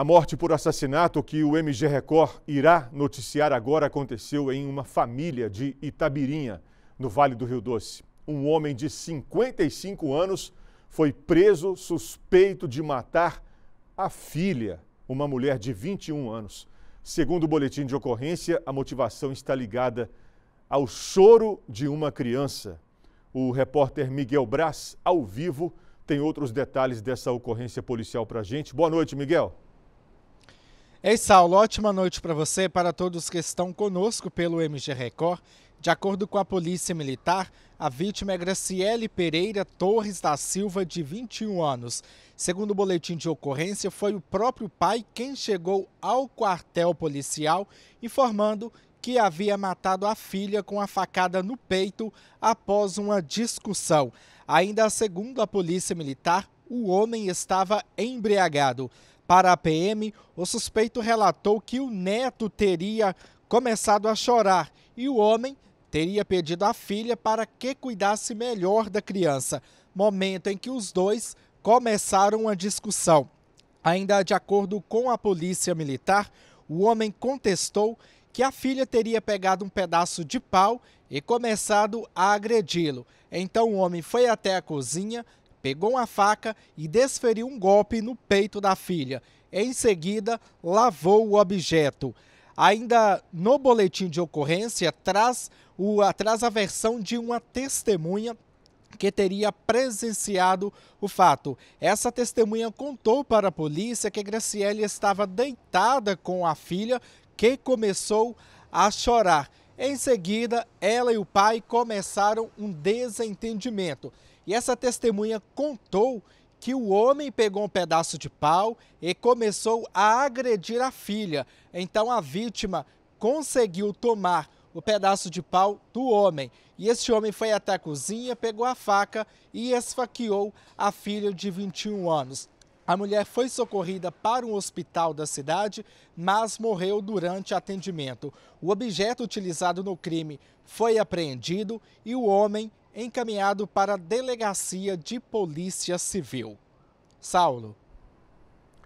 A morte por assassinato que o MG Record irá noticiar agora aconteceu em uma família de Itabirinha, no Vale do Rio Doce. Um homem de 55 anos foi preso suspeito de matar a filha, uma mulher de 21 anos. Segundo o boletim de ocorrência, a motivação está ligada ao choro de uma criança. O repórter Miguel Braz, ao vivo, tem outros detalhes dessa ocorrência policial para a gente. Boa noite, Miguel. Ei, Saulo, ótima noite para você e para todos que estão conosco pelo MG Record. De acordo com a Polícia Militar, a vítima é Graciele Pereira Torres da Silva, de 21 anos. Segundo o boletim de ocorrência, foi o próprio pai quem chegou ao quartel policial informando que havia matado a filha com a facada no peito após uma discussão. Ainda segundo a Polícia Militar, o homem estava embriagado. Para a PM, o suspeito relatou que o neto teria começado a chorar e o homem teria pedido à filha para que cuidasse melhor da criança, momento em que os dois começaram a discussão. Ainda de acordo com a polícia militar, o homem contestou que a filha teria pegado um pedaço de pau e começado a agredi-lo. Então o homem foi até a cozinha, pegou uma faca e desferiu um golpe no peito da filha. Em seguida, lavou o objeto. Ainda no boletim de ocorrência, traz, o, traz a versão de uma testemunha que teria presenciado o fato. Essa testemunha contou para a polícia que Graciele estava deitada com a filha, que começou a chorar. Em seguida, ela e o pai começaram um desentendimento e essa testemunha contou que o homem pegou um pedaço de pau e começou a agredir a filha. Então a vítima conseguiu tomar o pedaço de pau do homem. E este homem foi até a cozinha, pegou a faca e esfaqueou a filha de 21 anos. A mulher foi socorrida para um hospital da cidade, mas morreu durante atendimento. O objeto utilizado no crime foi apreendido e o homem encaminhado para a Delegacia de Polícia Civil. Saulo,